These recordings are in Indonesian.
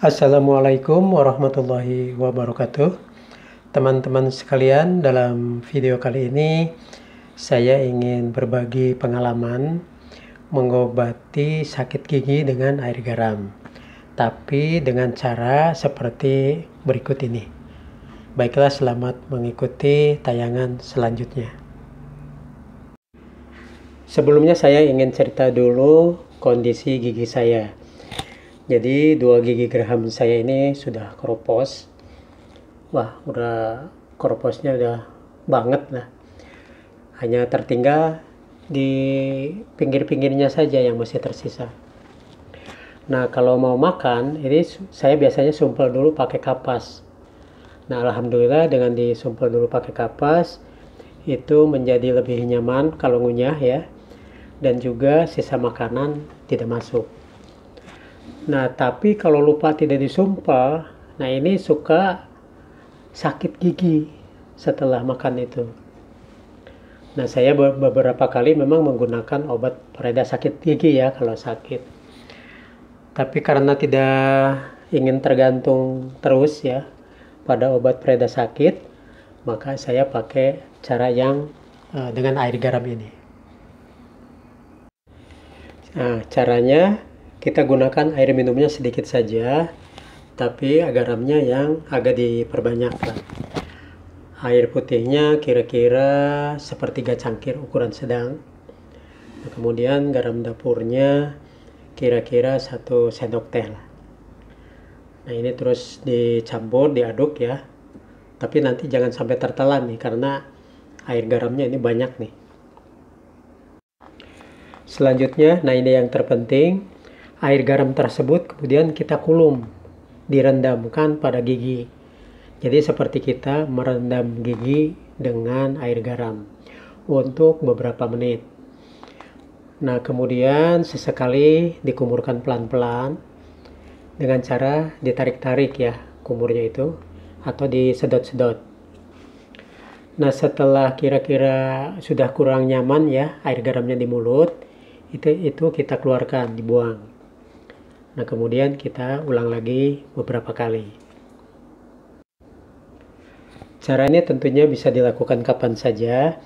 Assalamualaikum warahmatullahi wabarakatuh Teman-teman sekalian dalam video kali ini Saya ingin berbagi pengalaman Mengobati sakit gigi dengan air garam Tapi dengan cara seperti berikut ini Baiklah selamat mengikuti tayangan selanjutnya Sebelumnya saya ingin cerita dulu kondisi gigi saya jadi dua gigi geraham saya ini sudah keropos wah udah keroposnya udah banget lah hanya tertinggal di pinggir-pinggirnya saja yang masih tersisa nah kalau mau makan ini saya biasanya sumpel dulu pakai kapas nah alhamdulillah dengan disumpel dulu pakai kapas itu menjadi lebih nyaman kalau ngunyah ya dan juga sisa makanan tidak masuk Nah, tapi kalau lupa tidak disumpel, nah ini suka sakit gigi setelah makan itu. Nah, saya beberapa kali memang menggunakan obat pereda sakit gigi ya kalau sakit. Tapi karena tidak ingin tergantung terus ya pada obat pereda sakit, maka saya pakai cara yang uh, dengan air garam ini. Nah, caranya kita gunakan air minumnya sedikit saja tapi garamnya yang agak diperbanyak air putihnya kira-kira sepertiga cangkir ukuran sedang nah, kemudian garam dapurnya kira-kira satu sendok teh lah. nah ini terus dicampur diaduk ya tapi nanti jangan sampai tertelan nih karena air garamnya ini banyak nih selanjutnya nah ini yang terpenting Air garam tersebut kemudian kita kulum, direndamkan pada gigi. Jadi seperti kita merendam gigi dengan air garam untuk beberapa menit. Nah, kemudian sesekali dikumurkan pelan-pelan dengan cara ditarik-tarik ya kumurnya itu atau disedot-sedot. Nah, setelah kira-kira sudah kurang nyaman ya air garamnya di mulut, itu itu kita keluarkan, dibuang. Nah, kemudian kita ulang lagi beberapa kali. Cara ini tentunya bisa dilakukan kapan saja,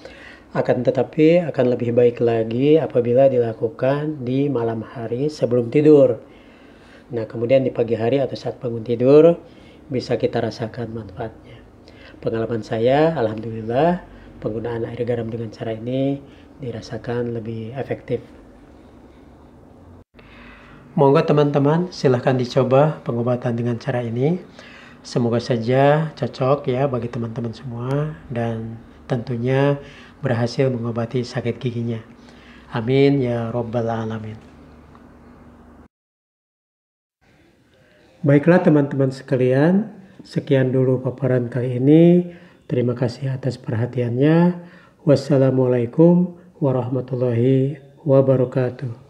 akan tetapi akan lebih baik lagi apabila dilakukan di malam hari sebelum tidur. Nah, kemudian di pagi hari atau saat bangun tidur bisa kita rasakan manfaatnya. Pengalaman saya, alhamdulillah, penggunaan air garam dengan cara ini dirasakan lebih efektif. Monggo teman-teman silahkan dicoba pengobatan dengan cara ini. Semoga saja cocok ya bagi teman-teman semua dan tentunya berhasil mengobati sakit giginya. Amin ya robbal alamin. Baiklah teman-teman sekalian, sekian dulu paparan kali ini. Terima kasih atas perhatiannya. Wassalamualaikum warahmatullahi wabarakatuh.